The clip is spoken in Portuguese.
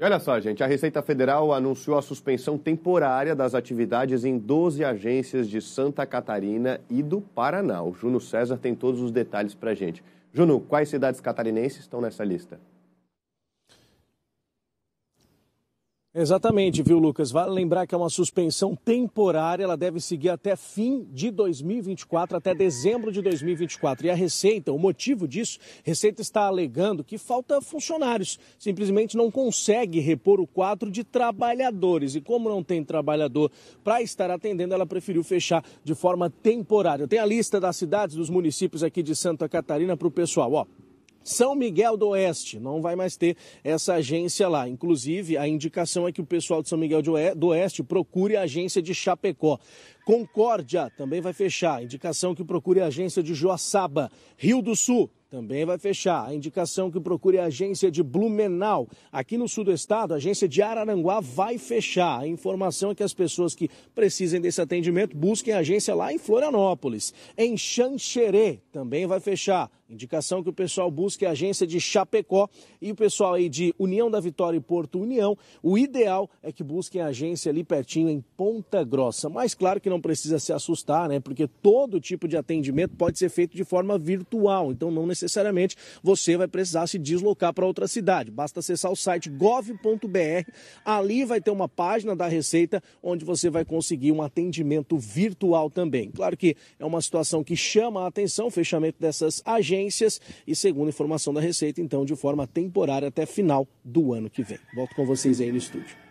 E olha só, gente, a Receita Federal anunciou a suspensão temporária das atividades em 12 agências de Santa Catarina e do Paraná. O Juno César tem todos os detalhes para gente. Juno, quais cidades catarinenses estão nessa lista? Exatamente, viu, Lucas? Vale lembrar que é uma suspensão temporária, ela deve seguir até fim de 2024, até dezembro de 2024. E a Receita, o motivo disso, Receita está alegando que falta funcionários, simplesmente não consegue repor o quadro de trabalhadores. E como não tem trabalhador para estar atendendo, ela preferiu fechar de forma temporária. Tem a lista das cidades, dos municípios aqui de Santa Catarina para o pessoal, ó. São Miguel do Oeste. Não vai mais ter essa agência lá. Inclusive, a indicação é que o pessoal de São Miguel do Oeste procure a agência de Chapecó. Concórdia também vai fechar, indicação que procure a agência de Joaçaba. Rio do Sul também vai fechar, indicação que procure a agência de Blumenau. Aqui no sul do estado, a agência de Araranguá vai fechar. A informação é que as pessoas que precisem desse atendimento busquem a agência lá em Florianópolis. Em Xanxerê também vai fechar. Indicação que o pessoal busque a agência de Chapecó e o pessoal aí de União da Vitória e Porto União. O ideal é que busquem a agência ali pertinho em Ponta Grossa. Mas claro que não não precisa se assustar, né? Porque todo tipo de atendimento pode ser feito de forma virtual, então não necessariamente você vai precisar se deslocar para outra cidade. Basta acessar o site gov.br, ali vai ter uma página da Receita onde você vai conseguir um atendimento virtual também. Claro que é uma situação que chama a atenção, o fechamento dessas agências e segundo a informação da Receita, então de forma temporária até final do ano que vem. Volto com vocês aí no estúdio.